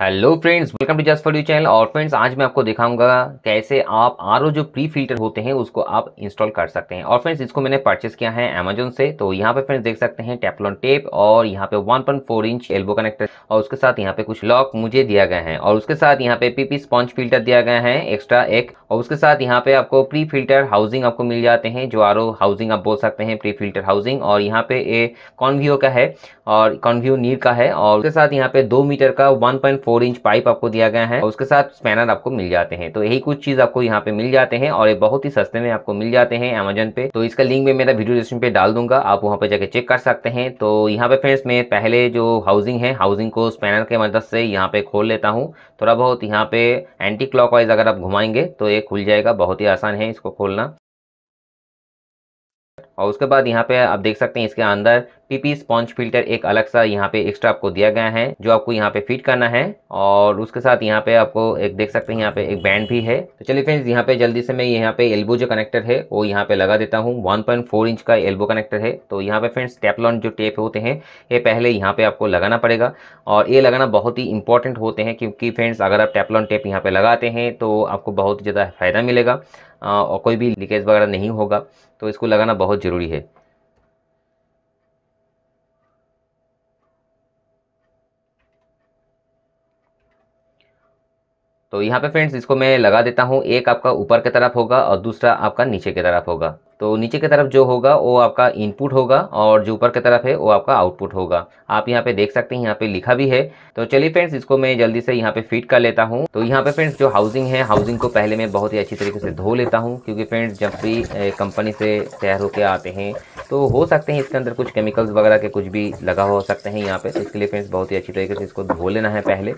hello friends welcome to just for you channel और friends आज मैं आपको दिखाऊंगा कैसे आप आर जो प्री फिल्टर होते हैं उसको आप इंस्टॉल कर सकते हैं और फ्रेंड्स इसको मैंने परचेस किया है अमेजोन से तो यहाँ पे फ्रेंड्स देख सकते हैं टेपलॉन टेप और यहाँ पे 1.4 इंच एल्बो कनेक्टर और उसके साथ यहाँ पे कुछ लॉक मुझे दिया गया है और उसके साथ यहाँ पे पीपी स्पॉन्च फिल्टर दिया गया है एक्स्ट्रा एक और उसके साथ यहाँ पे आपको प्री फिल्टर हाउसिंग आपको मिल जाते हैं जो आर हाउसिंग आप बोल सकते हैं प्री फिल्टर हाउसिंग और यहाँ पे कॉन्व्यू का है और कॉन्व्यू नीर का है और उसके साथ यहाँ पे दो मीटर का वन फोर इंच पाइप आपको दिया गया है और उसके साथ स्पैनर आपको मिल जाते हैं तो यही कुछ चीज आपको यहाँ पे मिल जाते हैं और ये बहुत ही सस्ते में आपको मिल जाते हैं अमेजन पे तो इसका लिंक मैं मेरा वीडियो डिस्क्रिप्शन पे डाल दूंगा आप वहाँ पे जाके चेक कर सकते हैं तो यहाँ पे फ्रेंड्स मैं पहले जो हाउसिंग है हाउसिंग को स्पैनर के मदद से यहाँ पे खोल लेता हूँ थोड़ा बहुत यहाँ पे एंटी क्लॉक अगर आप घुमाएंगे तो ये खुल जाएगा बहुत ही आसान है इसको खोलना और उसके बाद यहाँ पे आप देख सकते हैं इसके अंदर पीपी स्पॉन्ज फिल्टर एक अलग सा यहाँ पे एक्स्ट्रा आपको दिया गया है जो आपको यहाँ पे फिट करना है और उसके साथ यहाँ पे आपको एक देख सकते हैं यहाँ पे एक बैंड भी है तो चलिए फ्रेंड्स यहाँ पे जल्दी से मैं यहाँ पे एल्बो जो कनेक्टर है वो यहाँ पे लगा देता हूँ 1.4 इंच का एल्बो कनेक्टर है तो यहाँ पे फ्रेंड्स टेपलॉन जो टेप होते हैं ये पहले यहाँ पे आपको लगाना पड़ेगा और ये लगाना बहुत ही इंपॉर्टेंट होते हैं क्योंकि फ्रेंड्स अगर आप टेपलॉन टेप यहाँ पे लगाते हैं तो आपको बहुत ज़्यादा फायदा मिलेगा और कोई भी लीकेज वगैरह नहीं होगा तो इसको लगाना बहुत ज़रूरी है तो यहाँ पे फ्रेंड्स इसको मैं लगा देता हूँ एक आपका ऊपर की तरफ होगा और दूसरा आपका नीचे की तरफ होगा तो नीचे की तरफ जो होगा वो आपका इनपुट होगा और जो ऊपर की तरफ है वो आपका आउटपुट होगा आप यहाँ पे देख सकते हैं यहाँ पे लिखा भी है तो चलिए फ्रेंड्स इसको मैं जल्दी से यहाँ पे फिट कर लेता हूँ तो यहाँ पे फ्रेंड्स जो हाउसिंग है हाउसिंग को पहले मैं बहुत ही अच्छी तरीके से धो लेता हूँ क्योंकि फ्रेंड्स जब भी कंपनी से तैयार होकर आते हैं तो हो सकते हैं इसके अंदर कुछ केमिकल्स वगैरह के कुछ भी लगा हो सकते हैं यहाँ पे तो इसके लिए फ्रेंड्स बहुत ही अच्छी तरीके से इसको धो लेना है पहले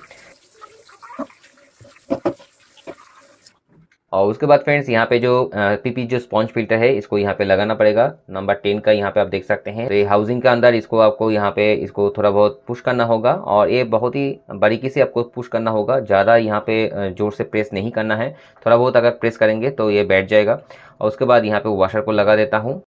और उसके बाद फ्रेंड्स यहाँ पे जो पीपी जो स्पॉन्ज फिल्टर है इसको यहाँ पे लगाना पड़ेगा नंबर टेन का यहाँ पे आप देख सकते हैं तो हाउसिंग के अंदर इसको आपको यहाँ पे इसको थोड़ा बहुत पुश करना होगा और ये बहुत ही बारीकी से आपको पुश करना होगा ज़्यादा यहाँ पे जोर से प्रेस नहीं करना है थोड़ा बहुत अगर प्रेस करेंगे तो ये बैठ जाएगा और उसके बाद यहाँ पे वॉशर को लगा देता हूँ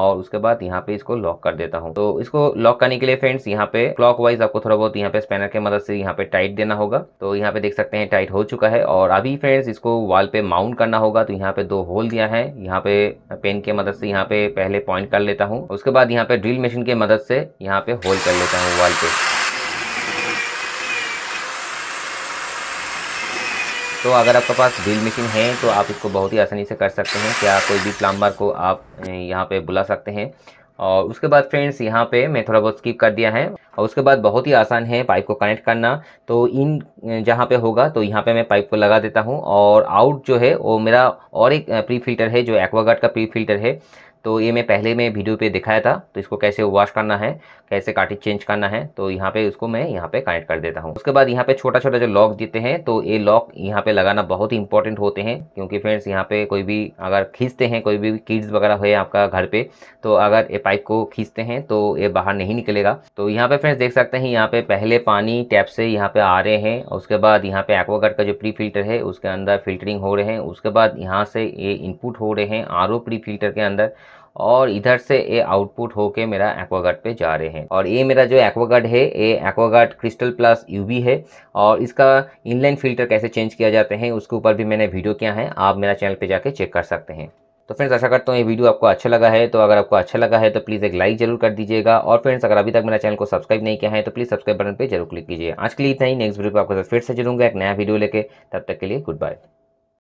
और उसके बाद यहाँ पे इसको लॉक कर देता हूँ तो इसको लॉक करने के लिए फ्रेंड्स यहाँ पे क्लॉक वाइज आपको थोड़ा बहुत यहाँ पे स्पैनर के मदद से यहाँ पे टाइट देना होगा तो यहाँ पे देख सकते हैं टाइट हो चुका है और अभी फ्रेंड्स इसको वॉल पे माउंट करना होगा तो यहाँ पे दो होल दिया है यहाँ पे पेन के मदद से यहाँ पे पहले पॉइंट कर लेता हूँ उसके बाद यहाँ पे ड्रिल मशीन के मदद से यहाँ पे होल कर लेता हूँ वॉल पे तो अगर आपके पास ड्रिल मशीन है तो आप इसको बहुत ही आसानी से कर सकते हैं क्या कोई भी प्लम्बर को आप यहाँ पे बुला सकते हैं और उसके बाद फ्रेंड्स यहाँ पे मैं थोड़ा बहुत स्किप कर दिया है और उसके बाद बहुत ही आसान है पाइप को कनेक्ट करना तो इन जहाँ पे होगा तो यहाँ पे मैं पाइप को लगा देता हूँ और आउट जो है वो मेरा और एक प्री फिल्टर है जो एक्वागार्ड का प्री फिल्टर है तो ये मैं पहले मैं वीडियो पे दिखाया था तो इसको कैसे वॉश करना है कैसे काटी चेंज करना है तो यहाँ पे इसको मैं यहाँ पे कनेक्ट कर देता हूँ उसके बाद यहाँ पे छोटा छोटा जो लॉक देते हैं तो ये लॉक यहाँ पे लगाना बहुत ही इंपॉर्टेंट होते हैं क्योंकि फ्रेंड्स यहाँ पे कोई भी अगर खींचते हैं कोई भी किड्स वगैरह हुए आपका घर पे तो अगर ये पाइप को खींचते हैं तो ये बाहर नहीं निकलेगा तो यहाँ पे फ्रेंड्स देख सकते हैं यहाँ पे पहले पानी टैप से यहाँ पे आ रहे हैं उसके बाद यहाँ पे एक्वागार्ड का जो प्री फिल्टर है उसके अंदर फिल्टरिंग हो रहे हैं उसके बाद यहाँ से ये इनपुट हो रहे हैं आर प्री फिल्टर के अंदर और इधर से ये आउटपुट होके मेरा एक्वागार्ड पे जा रहे हैं और ये मेरा जो एक्वागार्ड है ये एक्वागार्ड क्रिस्टल प्लस यूवी है और इसका इनलाइन फिल्टर कैसे चेंज किया जाते हैं उसके ऊपर भी मैंने वीडियो किया है आप मेरा चैनल पे जाके चेक कर सकते हैं तो फ्रेंड्स आशा करता हूँ ये वीडियो आपको अच्छा लगा है तो अगर आपको अच्छा लगा है तो प्लीज़ एक लाइक जरूर कर दीजिएगा और फ्रेंड्स अगर अभी तक मेरा चैनल को सब्सक्राइब नहीं किया है तो प्लीज़ सब्सक्राइब बटन पर जरूर क्लिक कीजिए आज के लिए इतना ही नेक्स्ट वीडियो पर आपको फिर से जुड़ूंगा एक नया वीडियो लेकर तब तक के लिए गुड बाय